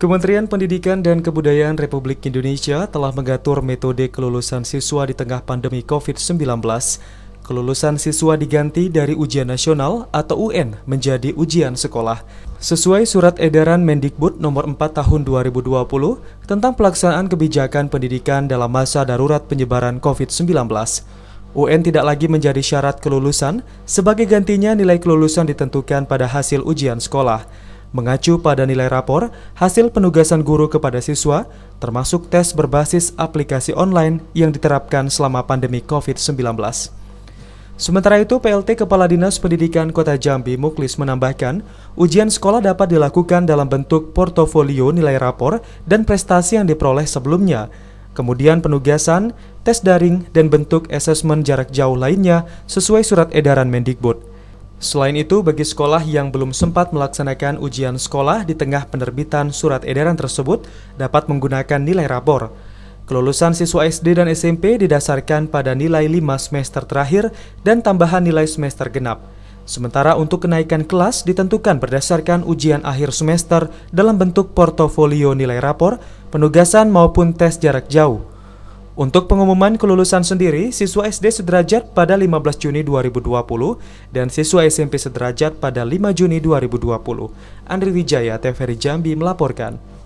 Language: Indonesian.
Kementerian Pendidikan dan Kebudayaan Republik Indonesia telah mengatur metode kelulusan siswa di tengah pandemi COVID-19. Kelulusan siswa diganti dari ujian nasional atau UN menjadi ujian sekolah. Sesuai surat edaran Mendikbud nomor 4 tahun 2020 tentang pelaksanaan kebijakan pendidikan dalam masa darurat penyebaran COVID-19. UN tidak lagi menjadi syarat kelulusan, sebagai gantinya nilai kelulusan ditentukan pada hasil ujian sekolah. Mengacu pada nilai rapor, hasil penugasan guru kepada siswa, termasuk tes berbasis aplikasi online yang diterapkan selama pandemi COVID-19. Sementara itu, PLT Kepala Dinas Pendidikan Kota Jambi Muklis menambahkan, ujian sekolah dapat dilakukan dalam bentuk portofolio nilai rapor dan prestasi yang diperoleh sebelumnya, kemudian penugasan, tes daring, dan bentuk asesmen jarak jauh lainnya sesuai surat edaran Mendikbud. Selain itu, bagi sekolah yang belum sempat melaksanakan ujian sekolah di tengah penerbitan surat edaran tersebut dapat menggunakan nilai rapor. Kelulusan siswa SD dan SMP didasarkan pada nilai 5 semester terakhir dan tambahan nilai semester genap. Sementara untuk kenaikan kelas ditentukan berdasarkan ujian akhir semester dalam bentuk portofolio nilai rapor, penugasan maupun tes jarak jauh. Untuk pengumuman kelulusan sendiri, siswa SD sederajat pada 15 Juni 2020 dan siswa SMP sederajat pada 5 Juni 2020. Andri Wijaya, TVRI Jambi melaporkan.